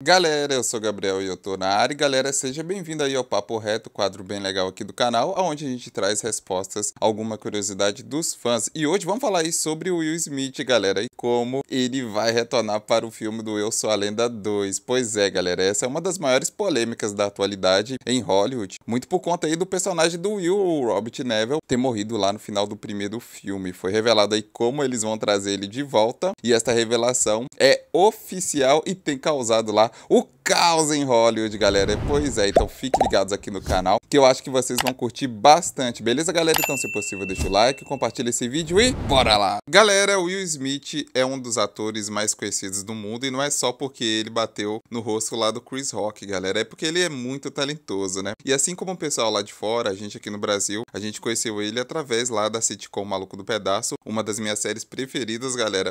Galera, eu sou o Gabriel e eu tô na área. E galera, seja bem-vindo aí ao Papo Reto, quadro bem legal aqui do canal, onde a gente traz respostas a alguma curiosidade dos fãs. E hoje vamos falar aí sobre o Will Smith, galera, e como ele vai retornar para o filme do Eu Sou a Lenda 2. Pois é, galera, essa é uma das maiores polêmicas da atualidade em Hollywood, muito por conta aí do personagem do Will, o Robert Neville, ter morrido lá no final do primeiro filme. Foi revelado aí como eles vão trazer ele de volta, e esta revelação é oficial e tem causado lá o caos em Hollywood, galera. Pois é, então fiquem ligados aqui no canal, que eu acho que vocês vão curtir bastante, beleza, galera? Então, se possível, deixa o like, compartilha esse vídeo e bora lá! Galera, Will Smith é um dos atores mais conhecidos do mundo e não é só porque ele bateu no rosto lá do Chris Rock, galera, é porque ele é muito talentoso, né? E assim como o pessoal lá de fora, a gente aqui no Brasil, a gente conheceu ele através lá da sitcom Maluco do Pedaço, uma das minhas séries preferidas, galera.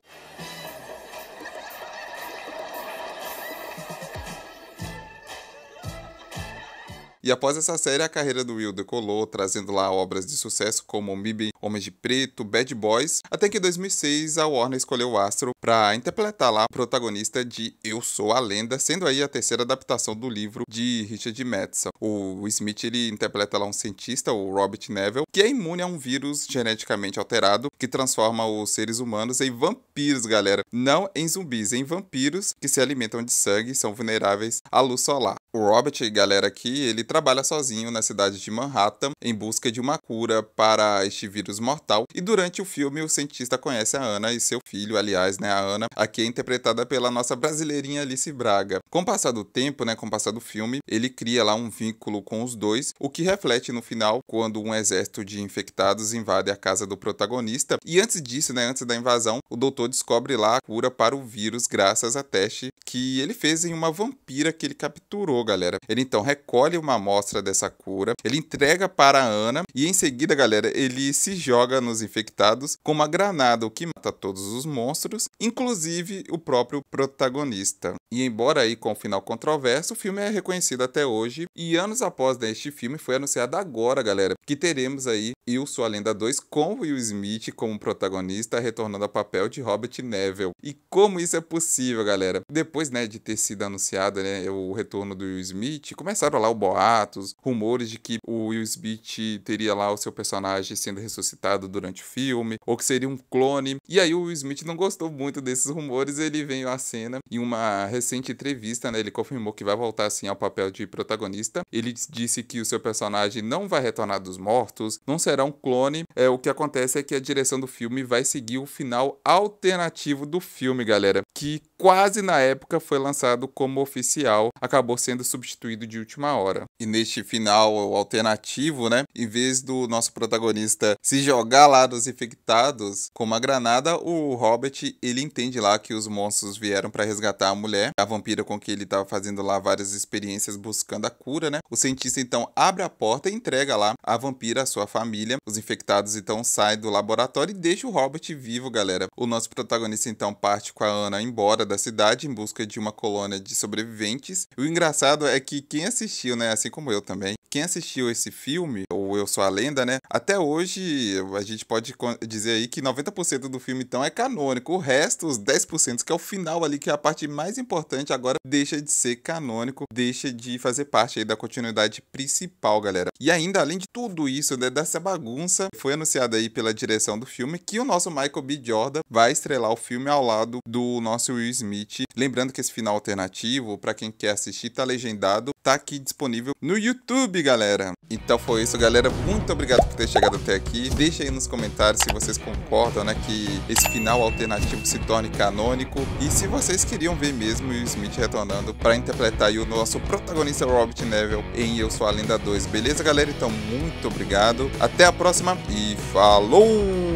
E após essa série, a carreira do Will decolou, trazendo lá obras de sucesso como Mib, Homens de Preto, Bad Boys, até que em 2006 a Warner escolheu o Astro para interpretar lá o protagonista de Eu Sou a Lenda, sendo aí a terceira adaptação do livro de Richard Madison. O Smith ele interpreta lá um cientista, o Robert Neville, que é imune a um vírus geneticamente alterado que transforma os seres humanos em vampiros vampiros, galera. Não em zumbis, em vampiros que se alimentam de sangue e são vulneráveis à luz solar. O Robert, galera, aqui, ele trabalha sozinho na cidade de Manhattan em busca de uma cura para este vírus mortal. E durante o filme, o cientista conhece a Ana e seu filho, aliás, né? A Ana, aqui é interpretada pela nossa brasileirinha Alice Braga. Com o passar do tempo, né? Com o passar do filme, ele cria lá um vínculo com os dois, o que reflete no final quando um exército de infectados invade a casa do protagonista. E antes disso, né? Antes da invasão, o doutor descobre lá a cura para o vírus graças a teste que ele fez em uma vampira que ele capturou, galera. Ele então recolhe uma amostra dessa cura, ele entrega para a Ana e em seguida, galera, ele se joga nos infectados com uma granada, o que mata todos os monstros, inclusive o próprio protagonista. E embora aí com um final controverso, o filme é reconhecido até hoje e anos após este filme foi anunciado agora, galera, que teremos aí Eu Sou a Lenda 2 com Will Smith como protagonista, retornando ao papel de Robert Neville. E como isso é possível, galera? Depois, né, de ter sido anunciado, né, o retorno do Will Smith, começaram lá os boatos, rumores de que o Will Smith teria lá o seu personagem sendo ressuscitado durante o filme, ou que seria um clone. E e aí o Smith não gostou muito desses rumores, ele veio à cena em uma recente entrevista, né? Ele confirmou que vai voltar assim ao papel de protagonista. Ele disse que o seu personagem não vai retornar dos mortos, não será um clone. É, o que acontece é que a direção do filme vai seguir o final alternativo do filme, galera, que quase na época foi lançado como oficial, acabou sendo substituído de última hora. E neste final alternativo, né, em vez do nosso protagonista se jogar lá dos infectados com uma granada, o Robert, ele entende lá que os monstros vieram para resgatar a mulher, a vampira com que ele estava fazendo lá várias experiências buscando a cura, né? O cientista então abre a porta e entrega lá a vampira à sua família. Os infectados então saem do laboratório e deixa o Robert vivo, galera. O nosso protagonista então parte com a Ana embora da cidade em busca de uma colônia de sobreviventes. O engraçado é que quem assistiu, né, assim como eu também, quem assistiu esse filme, ou Eu Sou a Lenda, né? Até hoje, a gente pode dizer aí que 90% do filme, então, é canônico. O resto, os 10%, que é o final ali, que é a parte mais importante, agora deixa de ser canônico, deixa de fazer parte aí da continuidade principal, galera. E ainda, além de tudo isso, né, dessa bagunça, foi anunciado aí pela direção do filme que o nosso Michael B. Jordan vai estrelar o filme ao lado do nosso Will Smith. Lembrando que esse final alternativo, para quem quer assistir, tá legendado, tá aqui disponível no YouTube, galera. Então foi isso, galera. Muito obrigado por ter chegado até aqui. Deixa aí nos comentários se vocês concordam, né, que esse final alternativo se torne canônico e se vocês queriam ver mesmo o Smith retornando para interpretar o nosso protagonista Robert Neville em Eu Sou a Lenda 2. Beleza, galera? Então muito obrigado. Até a próxima e falou!